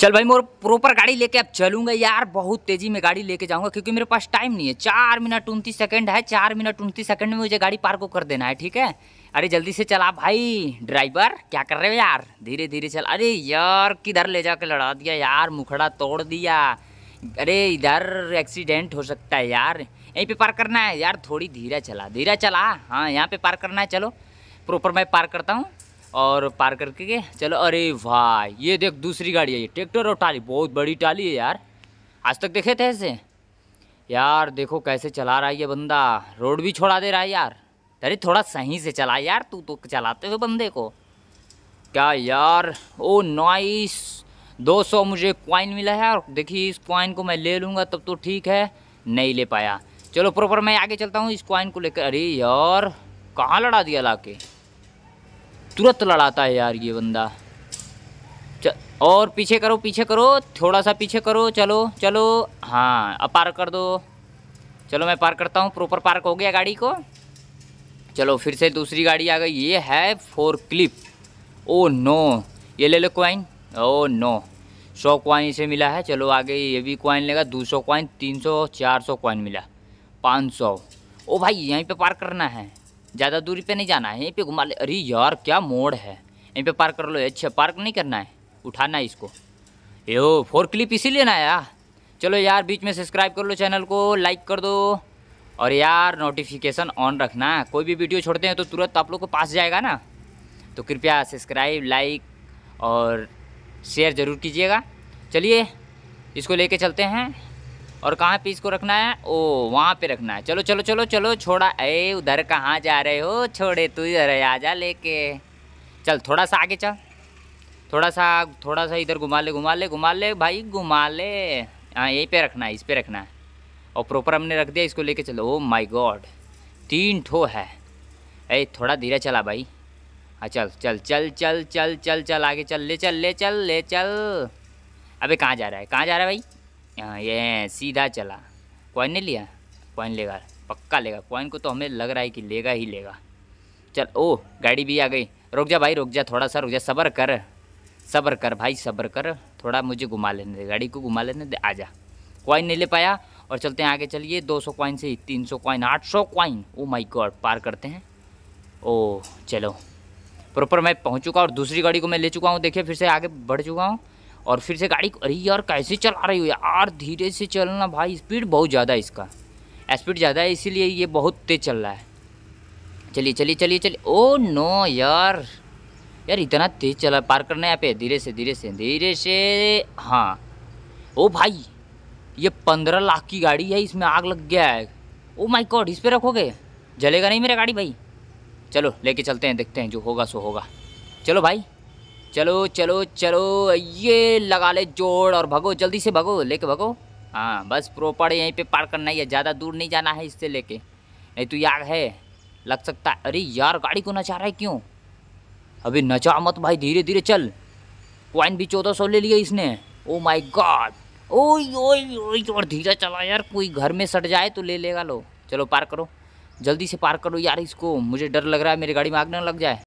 चल भाई मोर प्रॉपर गाड़ी लेके अब चलूंगा यार बहुत तेजी में गाड़ी लेके जाऊंगा क्योंकि मेरे पास टाइम नहीं है चार मिनट उनतीस सेकंड है चार मिनट उनतीस सेकंड में मुझे गाड़ी पार्क कर देना है ठीक है अरे जल्दी से चला भाई ड्राइवर क्या कर रहे हो यार धीरे धीरे चल अरे यार किधर ले जाके लड़ा दिया यार मुखड़ा तोड़ दिया अरे इधर एक्सीडेंट हो सकता है यार यहीं पर पार्क करना है यार थोड़ी धीरे चला धीरे चला हाँ यहाँ पे पार्क करना है चलो प्रॉपर मैं पार्क करता हूँ और पार करके के चलो अरे वाह ये देख दूसरी गाड़ी है ये ट्रैक्टर और टाली बहुत बड़ी टाली है यार आज तक देखे थे ऐसे यार देखो कैसे चला रहा है ये बंदा रोड भी छोड़ा दे रहा है यार अरे थोड़ा सही से चला यार तू तो चलाते हो बंदे को क्या यार ओ नाइस 200 मुझे क्वाइन मिला है और देखिए इस क्वाइन को मैं ले लूँगा तब तो ठीक है नहीं ले पाया चलो प्रॉपर मैं आगे चलता हूँ इस क्वाइन को लेकर अरे यार कहाँ लड़ा दिया ला तुरंत लड़ाता है यार ये बंदा और पीछे करो पीछे करो थोड़ा सा पीछे करो चलो चलो हाँ अब पार्क कर दो चलो मैं पार्क करता हूँ प्रॉपर पार्क हो गया गाड़ी को चलो फिर से दूसरी गाड़ी आ गई ये है फोर क्लिप ओ नो ये ले लो क्वाइन ओ नो सौ क्वाइन इसे मिला है चलो आगे ये भी क्वाइन लेगा दो सौ क्वाइन तीन सौ चार सौ क्वाइन मिला पाँच सौ ओ भाई यहीं पे पार्क करना है ज़्यादा दूरी पे नहीं जाना है यहीं पे घुमा ले अरे यार क्या मोड़ है यहीं पे पार्क कर लो अच्छा पार्क नहीं करना है उठाना है इसको यो फोर क्लिप लेना है यार चलो यार बीच में सब्सक्राइब कर लो चैनल को लाइक कर दो और यार नोटिफिकेशन ऑन रखना कोई भी वीडियो छोड़ते हैं तो तुरंत आप लोग को पास जाएगा ना तो कृपया सब्सक्राइब लाइक और शेयर ज़रूर कीजिएगा चलिए इसको ले चलते हैं और कहाँ पे इसको रखना है ओ वहाँ पे रखना है चलो चलो चलो चलो छोड़ा अरे उधर कहाँ जा रहे हो छोड़े तू इधर आ जा लेके चल थोड़ा सा आगे चल थोड़ा सा थोड़ा सा इधर घुमा ले घुमा ले घुमा ले भाई घुमा ले हाँ यहीं पे रखना है इस पर रखना है और प्रॉपर हमने रख दिया इसको लेके चलो ओ माय गॉड तीन ठो है अरे थोड़ा धीरे चला भाई हाँ चल चल चल चल चल चल चल आगे चल ले चल ले चल ले चल अबे कहाँ जा रहा है कहाँ जा रहा है भाई हाँ, ये सीधा चला कॉइन नहीं लिया कॉइन लेगा पक्का लेगा कॉइन को तो हमें लग रहा है कि लेगा ही लेगा चल ओ गाड़ी भी आ गई रुक जा भाई रुक जा थोड़ा सा रुक जा सबर कर सबर कर भाई सबर कर थोड़ा मुझे घुमा लेने दे गाड़ी को घुमा लेने दे आ जा कॉइन नहीं ले पाया और चलते हैं आगे चलिए 200 सौ कॉइन से ही तीन सौ कॉइन आठ सौ कॉइन ओ माय गॉड पार करते हैं ओ चलो प्रॉपर मैं पहुंच चुका और दूसरी गाड़ी को मैं ले चुका हूँ देखिए फिर से आगे बढ़ चुका हूँ और फिर से गाड़ी अरे यार कैसे चला रही हो यार धीरे से चलना भाई स्पीड बहुत ज़्यादा है इसका स्पीड ज़्यादा है इसीलिए ये बहुत तेज़ चल रहा है चलिए चलिए चलिए चलिए ओ नो यार यार इतना तेज़ चला पार करना है यहाँ पे धीरे से धीरे से धीरे से हाँ ओ भाई ये पंद्रह लाख की गाड़ी है इसमें आग लग गया है ओ माय गॉड इस पर रखोगे जलेगा नहीं मेरा गाड़ी भाई चलो लेके चलते हैं देखते हैं जो होगा सो होगा चलो भाई चलो चलो चलो ये लगा ले जोड़ और भगो जल्दी से भगो लेके भगो हाँ बस प्रॉपर यहीं पे पार करना ही है ज़्यादा दूर नहीं जाना है इससे लेके नहीं तो यार है लग सकता है अरे यार गाड़ी को नचा रहा है क्यों अभी नचा मत भाई धीरे धीरे चल पॉइंट भी चौदह सौ ले लिया इसने ओ माई गॉड ओ यो यो और धीरे चला यार कोई घर में सट जाए तो ले लेगा लो चलो पार करो जल्दी से पार करो यार इसको मुझे डर लग रहा है मेरी गाड़ी में आग ना लग जाए